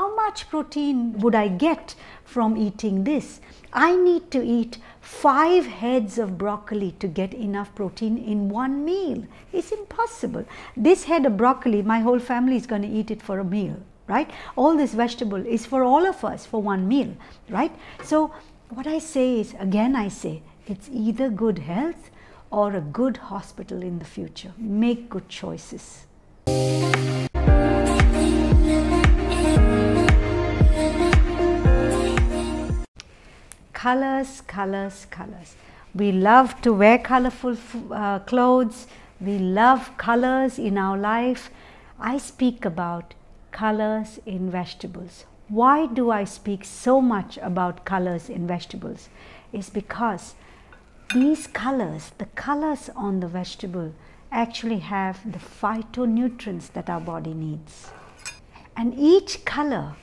how much protein would I get from eating this? I need to eat five heads of broccoli to get enough protein in one meal. It's impossible. This head of broccoli, my whole family is going to eat it for a meal, right? All this vegetable is for all of us for one meal, right? So what I say is, again I say, it's either good health or a good hospital in the future. Make good choices. colors, colors, colors. We love to wear colorful uh, clothes. We love colors in our life. I speak about colors in vegetables. Why do I speak so much about colors in vegetables? It's because these colors, the colors on the vegetable, actually have the phytonutrients that our body needs. And each color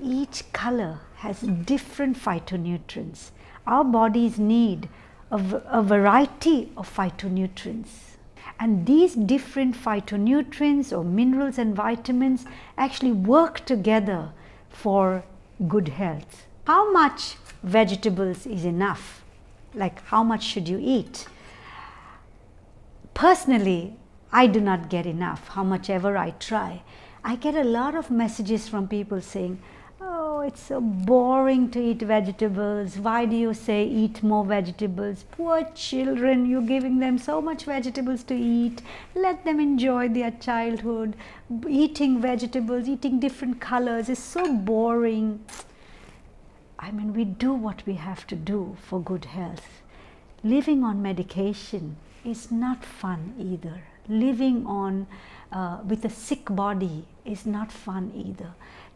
each color has different phytonutrients. Our bodies need a, a variety of phytonutrients. And these different phytonutrients or minerals and vitamins actually work together for good health. How much vegetables is enough? Like how much should you eat? Personally, I do not get enough, how much ever I try. I get a lot of messages from people saying, it's so boring to eat vegetables. Why do you say eat more vegetables? Poor children, you're giving them so much vegetables to eat. Let them enjoy their childhood. Eating vegetables, eating different colors is so boring. I mean, we do what we have to do for good health. Living on medication is not fun either. Living on uh, with a sick body is not fun either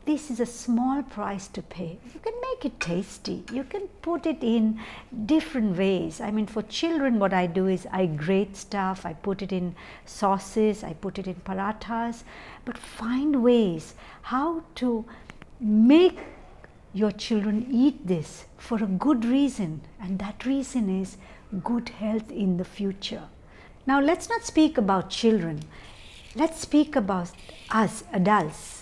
this is a small price to pay. You can make it tasty. You can put it in different ways. I mean, for children, what I do is I grate stuff, I put it in sauces, I put it in parathas, but find ways how to make your children eat this for a good reason, and that reason is good health in the future. Now, let's not speak about children, let's speak about us adults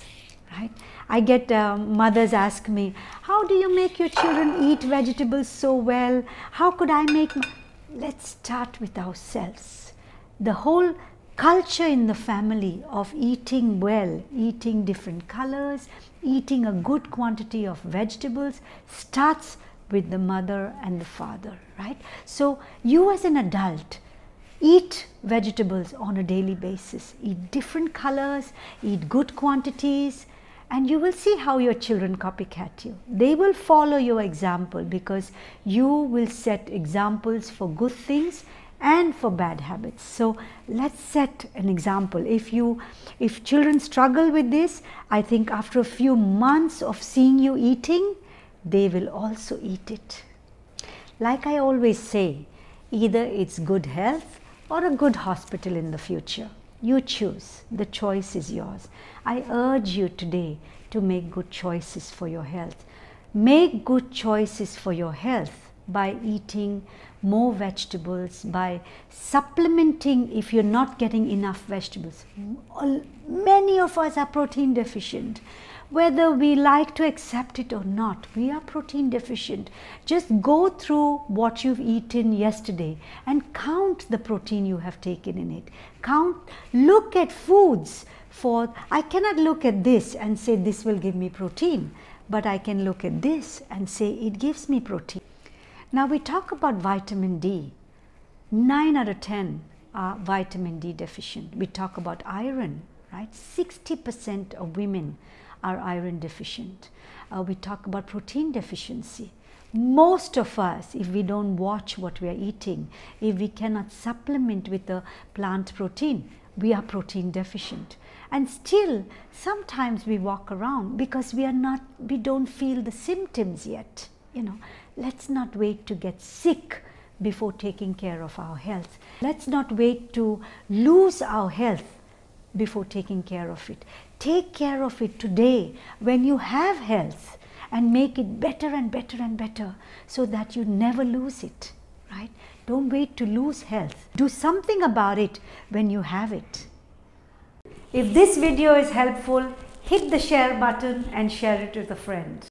right? I get uh, mothers ask me, how do you make your children eat vegetables so well? How could I make, let's start with ourselves. The whole culture in the family of eating well, eating different colors, eating a good quantity of vegetables starts with the mother and the father, right? So you as an adult, eat vegetables on a daily basis. Eat different colors, eat good quantities, and you will see how your children copycat you. They will follow your example because you will set examples for good things and for bad habits. So let's set an example. If you if children struggle with this, I think after a few months of seeing you eating, they will also eat it. Like I always say, either it's good health or a good hospital in the future. You choose. The choice is yours. I urge you today to make good choices for your health. Make good choices for your health by eating more vegetables, by supplementing if you're not getting enough vegetables. Many of us are protein deficient. Whether we like to accept it or not, we are protein deficient. Just go through what you've eaten yesterday and count the protein you have taken in it. Count, look at foods for, I cannot look at this and say this will give me protein, but I can look at this and say it gives me protein. Now we talk about vitamin D. 9 out of 10 are vitamin D deficient. We talk about iron, right? 60% of women are iron deficient. Uh, we talk about protein deficiency. Most of us, if we don't watch what we are eating, if we cannot supplement with a plant protein, we are protein deficient. And still, sometimes we walk around because we are not, we don't feel the symptoms yet you know, let's not wait to get sick before taking care of our health. Let's not wait to lose our health before taking care of it. Take care of it today when you have health and make it better and better and better so that you never lose it, right? Don't wait to lose health. Do something about it when you have it. If this video is helpful, hit the share button and share it with a friend.